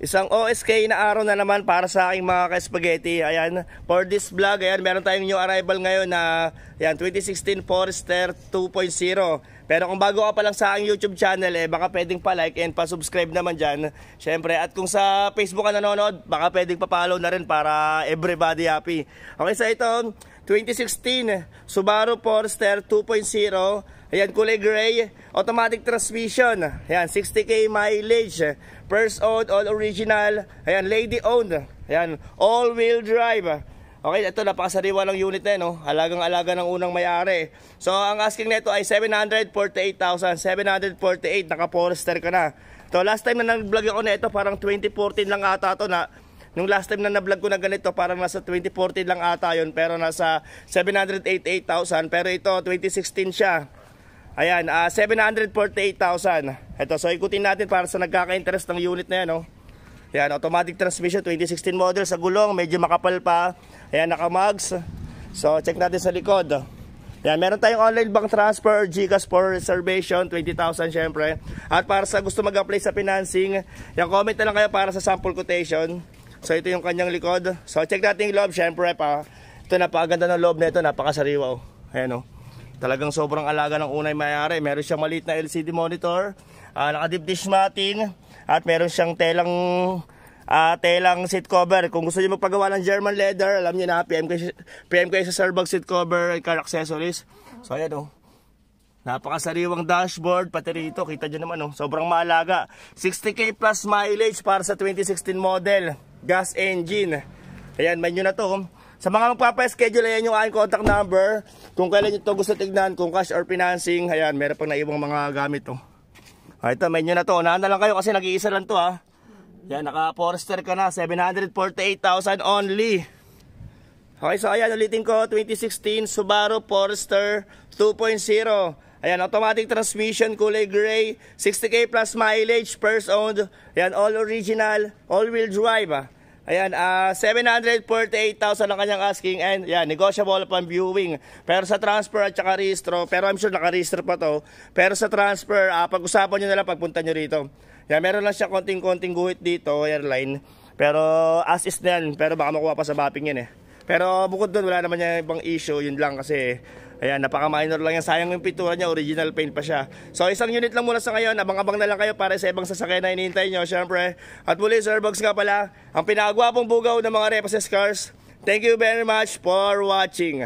Isang OSK na araw na naman para sa aking mga ka-spaghetti. Ayan, for this vlog, ayan, meron tayong new arrival ngayon na ayan, 2016 Forester 2.0. Pero kung bago ka pa lang sa aking YouTube channel, eh, baka pwedeng pa-like and pa-subscribe naman dyan. Siyempre, at kung sa Facebook ka nanonood, baka pwedeng pa-follow na rin para everybody happy. Okay, sa so ito, 2016 Subaru Forester 2.0 Ayan, kulay gray. Automatic transmission. Ayan, 60k mileage. First owned, all original. Ayan, lady owned. Ayan, all-wheel drive. Okay, ito napakasariwa ng unit na no. Alagang-alaga ng unang may-ari. So, ang asking nito ay 748,000. 748, naka-forester ka na. To last time na nag-vlog ako na ito, parang 2014 lang ata ito na Nung last time na na-vlog ko na ganito, parang nasa 2014 lang ata yon pero nasa 788,000. Pero ito, 2016 siya. Ayan, uh, 748,000. Ito, so ikutin natin para sa nagkaka-interest ng unit na yan, Oh. Ayan, automatic transmission, 2016 model sa gulong, medyo makapal pa. Ayan, nakamags. So, check natin sa likod. Yan, meron tayong online bank transfer, GCash for reservation, 20,000 syempre. At para sa gusto mag-apply sa financing, yan, comment na lang kayo para sa sample quotation. So ito yung kanyang likod. So check natin yung loob syempre pa. Ito napakaganda ng loob nito, na napakasariwa oh. Ayan oh. Talagang sobrang alaga ng unay mayari. Meron siyang maliit na LCD monitor, uh, ah, nakadibdish matin, at meron siyang telang uh, telang seat cover. Kung gusto niyo magpagawa ng German leather, alam niyo na, PM kayo, PM kayo sa Serbag seat cover and car accessories. So ayan oh. Napakasariwang dashboard, pati rito, kita niyo naman oh, sobrang maalaga. 60k plus mileage para sa 2016 model, gas engine. Ayan, may nyo na to. Oh. Sa mga magpapa-schedule, ayan yung aking contact number. Kung kailan nyo ito gusto tignan, kung cash or financing, ayan, meron pang naibang mga gamit to. Oh. Ah, ito, menu na to. Unahan na lang kayo kasi nag-iisa lang to ha. Yan, naka-forester ka na. 748,000 only. Okay, so ayan, ulitin ko, 2016 Subaru Forester 2.0. Ayan, automatic transmission, kulay gray, 60k plus mileage, first owned. Ayan, all original, all-wheel drive. Ah. Ayan, uh, ah, 748,000 ang kanyang asking and yeah, negotiable upon viewing. Pero sa transfer at saka registro, pero I'm sure naka-register pa to. Pero sa transfer, uh, pag-usapan nyo na lang pagpunta nyo rito. Yeah, meron lang siya konting-konting guhit dito, airline. Pero as is na yan, pero baka makuha pa sa mapping yan eh. Pero bukod doon, wala naman niya ibang issue, yun lang kasi Ayan, napaka-minor lang yan. Sayang yung pintura niya, original paint pa siya. So, isang unit lang muna sa ngayon. Abang-abang na lang kayo para sa ibang sasakyan na iniintay nyo, syempre. At muli, Sir Bugs nga pala, ang pinakagwapong bugaw ng mga Repases Cars. Thank you very much for watching.